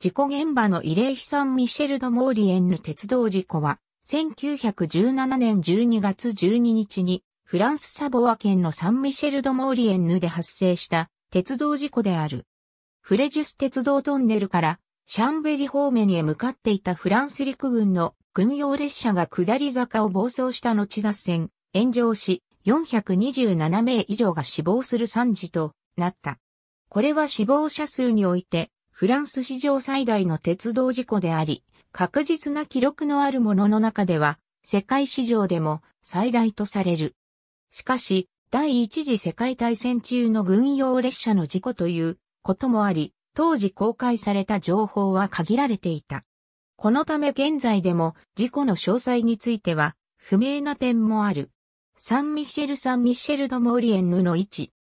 事故現場の慰霊碑サン・ミシェル・ド・モーリエンヌ鉄道事故は、1917年12月12日に、フランスサボア県のサン・ミシェル・ド・モーリエンヌで発生した鉄道事故である。フレジュス鉄道トンネルからシャンベリ方面へ向かっていたフランス陸軍の軍用列車が下り坂を暴走した後脱線、炎上し、427名以上が死亡する惨事となった。これは死亡者数においてフランス史上最大の鉄道事故であり、確実な記録のあるものの中では、世界史上でも最大とされる。しかし、第一次世界大戦中の軍用列車の事故ということもあり、当時公開された情報は限られていた。このため現在でも事故の詳細については不明な点もある。サンミシェル・サンミシェル・ド・モーリエンヌの位置。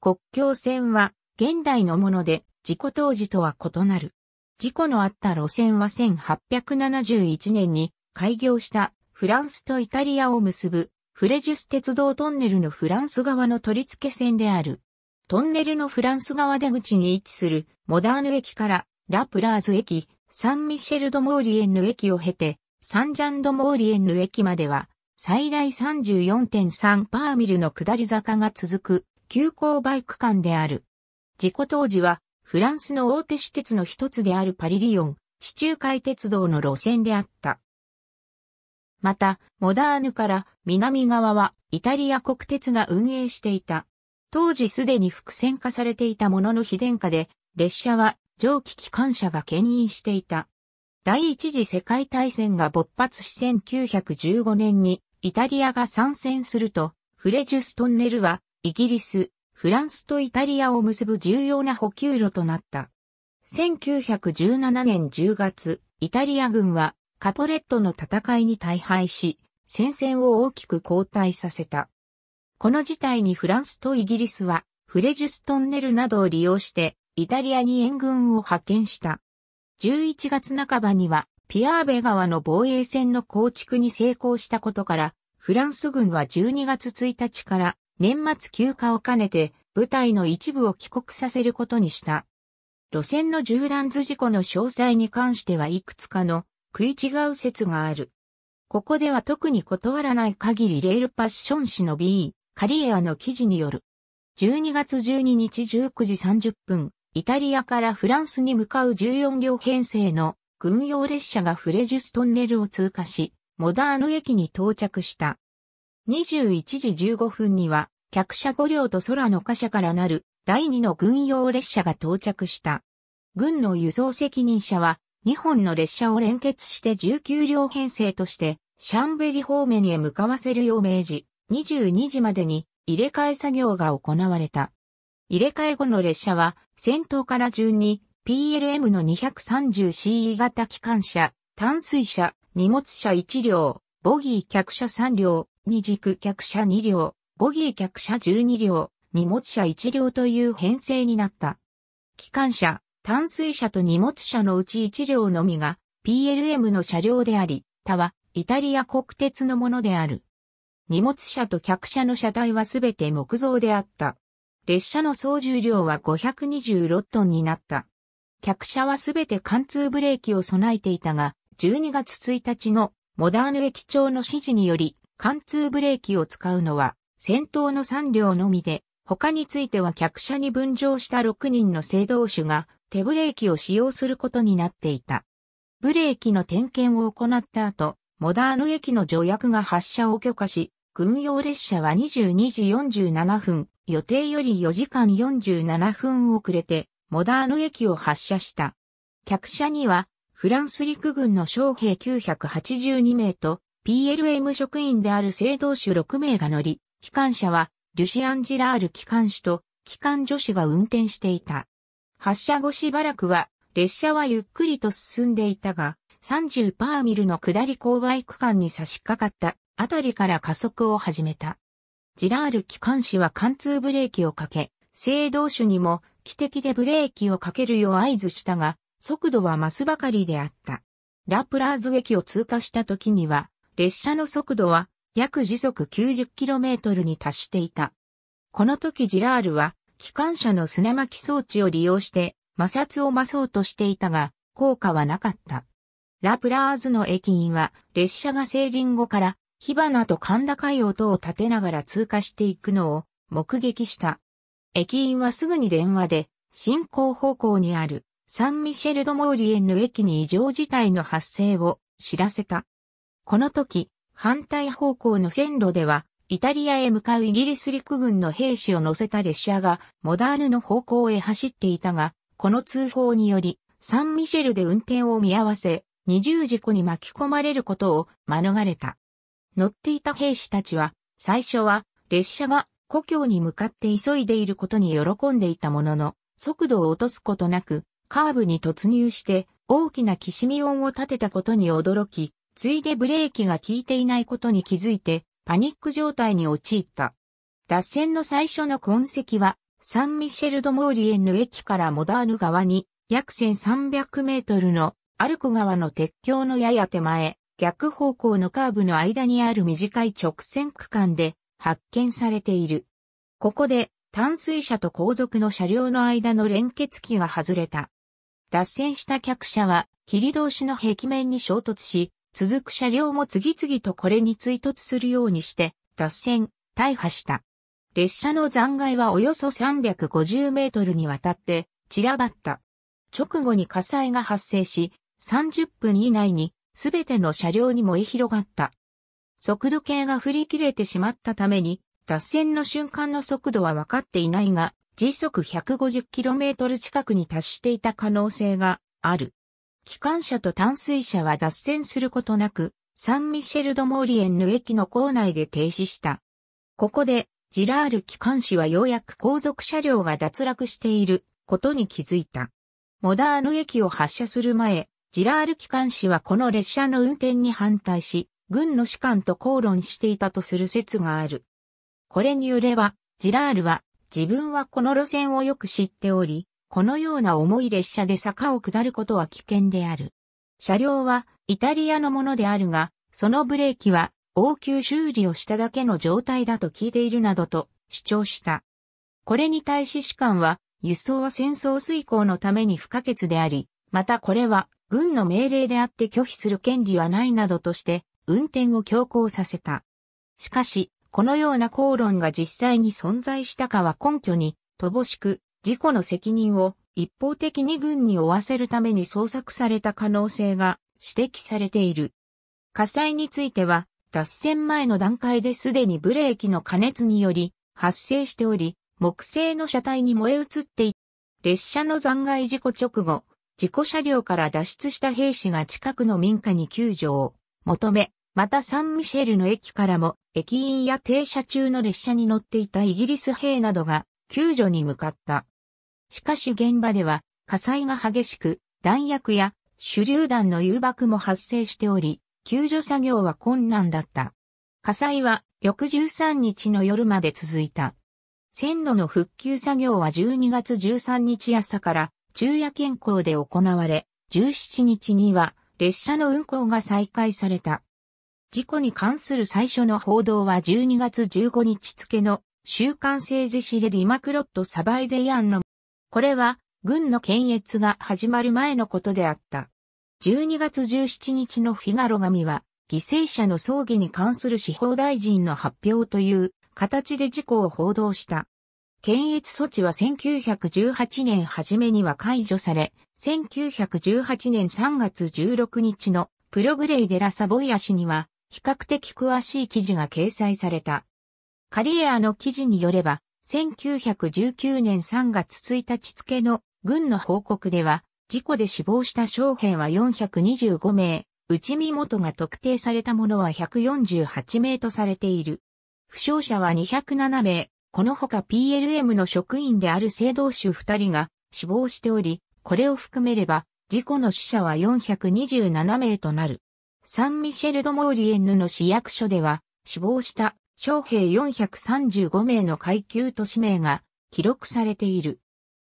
国境線は現代のもので事故当時とは異なる。事故のあった路線は1871年に開業したフランスとイタリアを結ぶフレジュス鉄道トンネルのフランス側の取り付け線である。トンネルのフランス側出口に位置するモダーヌ駅からラプラーズ駅、サンミシェルドモーリエンヌ駅を経てサンジャンドモーリエンヌ駅までは最大34.3パーミルの下り坂が続く急行バイク間である。事故当時はフランスの大手私鉄の一つであるパリリヨン、地中海鉄道の路線であった。また、モダーヌから南側はイタリア国鉄が運営していた。当時すでに伏線化されていたものの非電化で、列車は蒸気機関車が牽引していた。第一次世界大戦が勃発し1915年にイタリアが参戦すると、フレジュストンネルはイギリス、フランスとイタリアを結ぶ重要な補給路となった。1917年10月、イタリア軍はカポレットの戦いに大敗し、戦線を大きく後退させた。この事態にフランスとイギリスはフレジュストンネルなどを利用してイタリアに援軍を派遣した。11月半ばにはピアーベ川の防衛線の構築に成功したことから、フランス軍は12月1日から年末休暇を兼ねて部隊の一部を帰国させることにした。路線の縦断図事故の詳細に関してはいくつかの食い違う説がある。ここでは特に断らない限りレールパッション誌の B、カリエアの記事による。12月12日19時30分、イタリアからフランスに向かう14両編成の軍用列車がフレジュストンネルを通過し、モダーヌ駅に到着した。21時15分には、客車5両と空の貨車からなる第2の軍用列車が到着した。軍の輸送責任者は、2本の列車を連結して19両編成として、シャンベリ方面へ向かわせるよう命じ、22時までに入れ替え作業が行われた。入れ替え後の列車は、先頭から順に PLM の 230CE 型機関車、淡水車、荷物車1両、ボギー客車3両、二軸客車二両、ボギー客車十二両、荷物車一両という編成になった。機関車、淡水車と荷物車のうち一両のみが PLM の車両であり、他はイタリア国鉄のものである。荷物車と客車の車体はすべて木造であった。列車の総重量は526トンになった。客車はすべて貫通ブレーキを備えていたが、12月1日のモダーヌ駅長の指示により、貫通ブレーキを使うのは先頭の3両のみで、他については客車に分乗した6人の制動手が手ブレーキを使用することになっていた。ブレーキの点検を行った後、モダーヌ駅の助役が発車を許可し、軍用列車は22時47分、予定より4時間47分遅れて、モダーヌ駅を発車した。客車には、フランス陸軍の将兵982名と、PLM 職員である聖堂主6名が乗り、機関車は、リュシアン・ジラール機関士と、機関助手が運転していた。発車後しばらくは、列車はゆっくりと進んでいたが、30パーミルの下り勾配区間に差し掛かったあたりから加速を始めた。ジラール機関士は貫通ブレーキをかけ、聖堂主にも、汽笛でブレーキをかけるよう合図したが、速度は増すばかりであった。ラプラーズ駅を通過した時には、列車の速度は約時速 90km に達していた。この時ジラールは機関車の砂巻き装置を利用して摩擦を増そうとしていたが、効果はなかった。ラプラーズの駅員は列車がセーリン後から火花と甲高い音を立てながら通過していくのを目撃した。駅員はすぐに電話で進行方向にあるサンミシェルドモーリエンの駅に異常事態の発生を知らせた。この時、反対方向の線路では、イタリアへ向かうイギリス陸軍の兵士を乗せた列車がモダーヌの方向へ走っていたが、この通報により、サンミシェルで運転を見合わせ、二重事故に巻き込まれることを免れた。乗っていた兵士たちは、最初は列車が故郷に向かって急いでいることに喜んでいたものの、速度を落とすことなく、カーブに突入して大きなきしみ音を立てたことに驚き、ついでブレーキが効いていないことに気づいて、パニック状態に陥った。脱線の最初の痕跡は、サンミシェル・ド・モーリエンヌ駅からモダーヌ川に、約1300メートルのアルク川の鉄橋のやや手前、逆方向のカーブの間にある短い直線区間で発見されている。ここで淡水車と後続の車両の間の連結器が外れた。脱線した客車は、霧通しの壁面に衝突し、続く車両も次々とこれに追突するようにして、脱線、大破した。列車の残骸はおよそ350メートルにわたって散らばった。直後に火災が発生し、30分以内にすべての車両に燃え広がった。速度計が振り切れてしまったために、脱線の瞬間の速度は分かっていないが、時速 150km 近くに達していた可能性がある。機関車と淡水車は脱線することなく、サンミシェルド・モーリエンヌ駅の構内で停止した。ここで、ジラール機関士はようやく後続車両が脱落していることに気づいた。モダーヌ駅を発車する前、ジラール機関士はこの列車の運転に反対し、軍の士官と口論していたとする説がある。これによれば、ジラールは自分はこの路線をよく知っており、このような重い列車で坂を下ることは危険である。車両はイタリアのものであるが、そのブレーキは応急修理をしただけの状態だと聞いているなどと主張した。これに対し士官は、輸送は戦争遂行のために不可欠であり、またこれは軍の命令であって拒否する権利はないなどとして、運転を強行させた。しかし、このような口論が実際に存在したかは根拠に乏しく、事故の責任を一方的に軍に負わせるために捜索された可能性が指摘されている。火災については、脱線前の段階ですでにブレーキの加熱により発生しており、木製の車体に燃え移ってい列車の残骸事故直後、事故車両から脱出した兵士が近くの民家に救助を求め、またサンミシェルの駅からも駅員や停車中の列車に乗っていたイギリス兵などが救助に向かった。しかし現場では火災が激しく、弾薬や手榴弾の誘爆も発生しており、救助作業は困難だった。火災は翌13日の夜まで続いた。線路の復旧作業は12月13日朝から昼夜健康で行われ、17日には列車の運行が再開された。事故に関する最初の報道は12月15日付の週刊政治誌レディマクロットサバイゼヤンのこれは、軍の検閲が始まる前のことであった。12月17日のフィガロ神は、犠牲者の葬儀に関する司法大臣の発表という形で事故を報道した。検閲措置は1918年初めには解除され、1918年3月16日のプログレイデラサボイア氏には比較的詳しい記事が掲載された。カリエアの記事によれば、1919年3月1日付の軍の報告では、事故で死亡した将兵は425名、内身元が特定されたものは148名とされている。負傷者は207名、このほか PLM の職員である聖度。衆2人が死亡しており、これを含めれば、事故の死者は427名となる。サンミシェルド・モーリエンヌの市役所では、死亡した将兵435名の階級都市名が記録されている。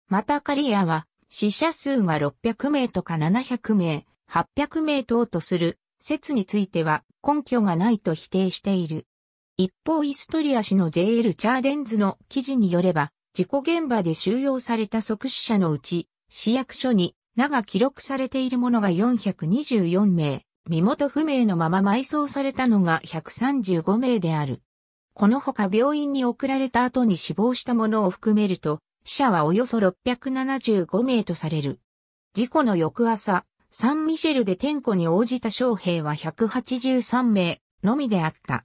またカリアは死者数が600名とか700名、800名等とする説については根拠がないと否定している。一方イストリア氏の JL チャーデンズの記事によれば、事故現場で収容された即死者のうち、市役所に名が記録されているものが424名、身元不明のまま埋葬されたのが135名である。この他病院に送られた後に死亡した者を含めると、死者はおよそ675名とされる。事故の翌朝、サンミシェルで天候に応じた将兵は183名のみであった。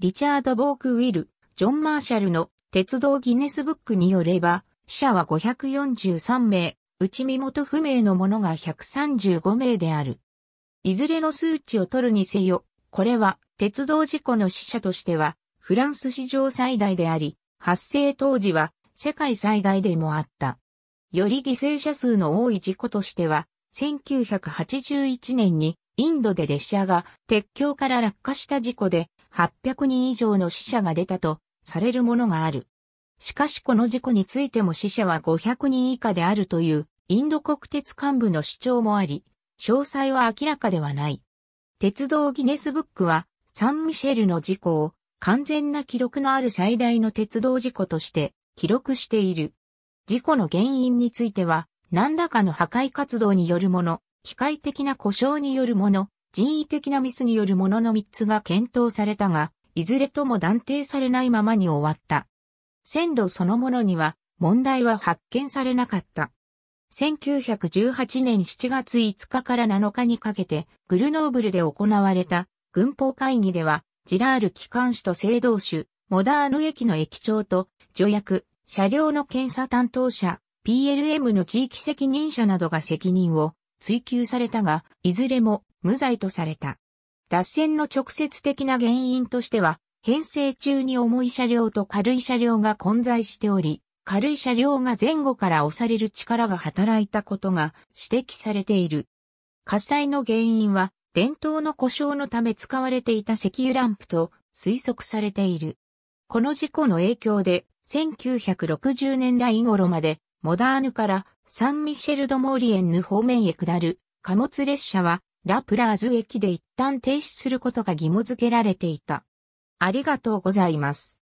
リチャード・ボーク・ウィル、ジョン・マーシャルの鉄道ギネスブックによれば、死者は543名、うち身元不明の者が135名である。いずれの数値を取るにせよ、これは鉄道事故の死者としてはフランス史上最大であり、発生当時は世界最大でもあった。より犠牲者数の多い事故としては、1981年にインドで列車が鉄橋から落下した事故で800人以上の死者が出たとされるものがある。しかしこの事故についても死者は500人以下であるというインド国鉄幹部の主張もあり、詳細は明らかではない。鉄道ギネスブックはサンミシェルの事故を完全な記録のある最大の鉄道事故として記録している。事故の原因については、何らかの破壊活動によるもの、機械的な故障によるもの、人為的なミスによるものの3つが検討されたが、いずれとも断定されないままに終わった。線路そのものには問題は発見されなかった。1918年7月5日から7日にかけてグルノーブルで行われた軍法会議ではジラール機関士と制動手、モダーヌ駅の駅長と、助役、車両の検査担当者、PLM の地域責任者などが責任を追及されたが、いずれも無罪とされた。脱線の直接的な原因としては、編成中に重い車両と軽い車両が混在しており、軽い車両が前後から押される力が働いたことが指摘されている。火災の原因は伝統の故障のため使われていた石油ランプと推測されている。この事故の影響で、1960年代頃まで、モダーヌからサンミシェルドモーリエンヌ方面へ下る貨物列車は、ラプラーズ駅で一旦停止することが義務付けられていた。ありがとうございます。